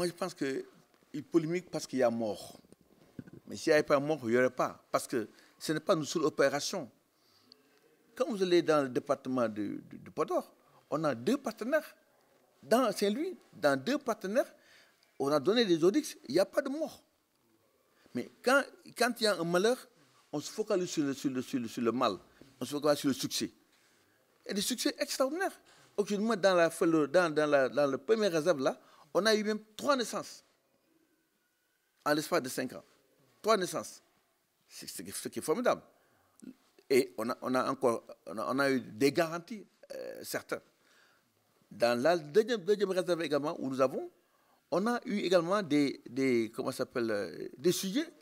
moi, je pense qu'il polémique parce qu'il y a mort. Mais s'il n'y avait pas mort, il n'y aurait pas. Parce que ce n'est pas une seule opération. Quand vous allez dans le département de, de, on a deux partenaires. Dans Saint-Louis, dans deux partenaires, on a donné des audits, il n'y a pas de mort. Mais quand, quand il y a un malheur, on se focalise sur le, sur le, sur le, mal, on se focalise sur le succès. Et des succès extraordinaires. aucunement dans, la, dans, dans, la, dans le premier réserve, là, on a eu même trois naissances en l'espace de cinq ans. Trois naissances. C'est ce qui est formidable. Et on a, encore on a, eu des garanties, certains. Euh, certaines. Dans la deuxième, réserve également, où nous avons, on a eu également des, comment s'appelle, euh, des sujets.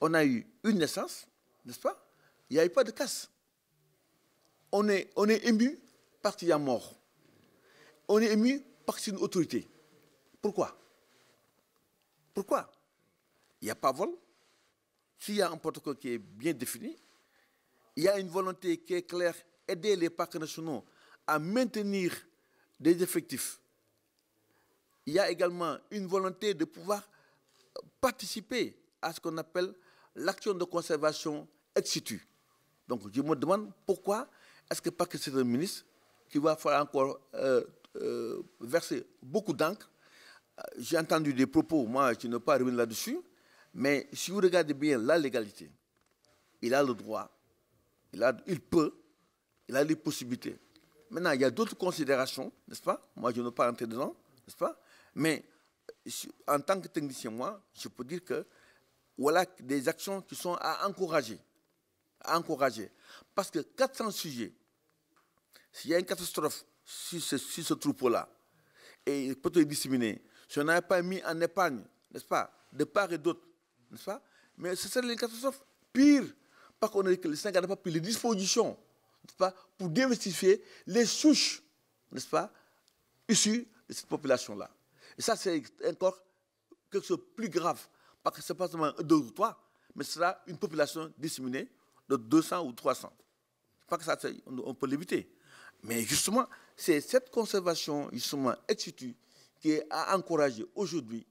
On a eu une naissance, n'est-ce pas Il n'y a eu pas de casse. On est, on est ému parce qu'il y a mort. On est ému parce y a une autorité. Pourquoi Pourquoi Il n'y a pas vol. S'il y a un protocole qui est bien défini, il y a une volonté qui est claire, aider les parcs nationaux à maintenir des effectifs. Il y a également une volonté de pouvoir participer à ce qu'on appelle l'action de conservation ex situ. Donc je me demande pourquoi est-ce que pas que c'est un ministre qui va falloir encore euh, euh, verser beaucoup d'encre j'ai entendu des propos, moi je ne pas revenir là-dessus, mais si vous regardez bien la légalité, il a le droit, il, il peut, il a les possibilités. Maintenant, il y a d'autres considérations, n'est-ce pas Moi, je ne veux pas rentrer dedans, n'est-ce pas Mais en tant que technicien, moi, je peux dire que voilà des actions qui sont à encourager. À encourager. Parce que 400 sujets, s'il y a une catastrophe sur ce, troupeau-là, et il peut-être disséminé, si on n'avait pas mis en épargne, n'est-ce pas, de part et d'autre, n'est-ce pas, mais c'est serait une catastrophe. Pire, parce qu'on que le Sénégal n'a pas pris les dispositions, n'est-ce pas, pour diversifier les souches, n'est-ce pas, issues de cette population-là. Et ça, c'est encore quelque chose de plus grave, parce que ce n'est pas seulement deux ou trois, mais ce sera une population disséminée de 200 ou 300. Pas que ça, on peut l'éviter. Mais justement, c'est cette conservation justement institue et à encourager aujourd'hui,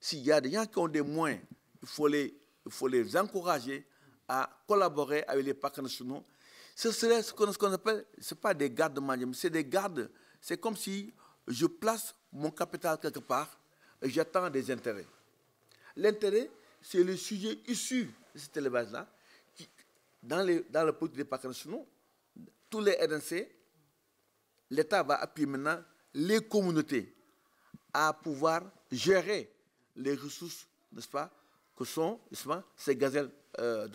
s'il y a des gens qui ont des moyens, il faut les, il faut les encourager à collaborer avec les parcs nationaux. Ce serait ce qu'on appelle, ce pas des gardes mais c'est des gardes. C'est comme si je place mon capital quelque part et j'attends des intérêts. L'intérêt, c'est le sujet issu de cette élevage-là. Dans, les, dans le politique des parcs nationaux, tous les RNC, l'État va appuyer maintenant les communautés à pouvoir gérer les ressources, n'est-ce pas, que sont ces gazelles euh,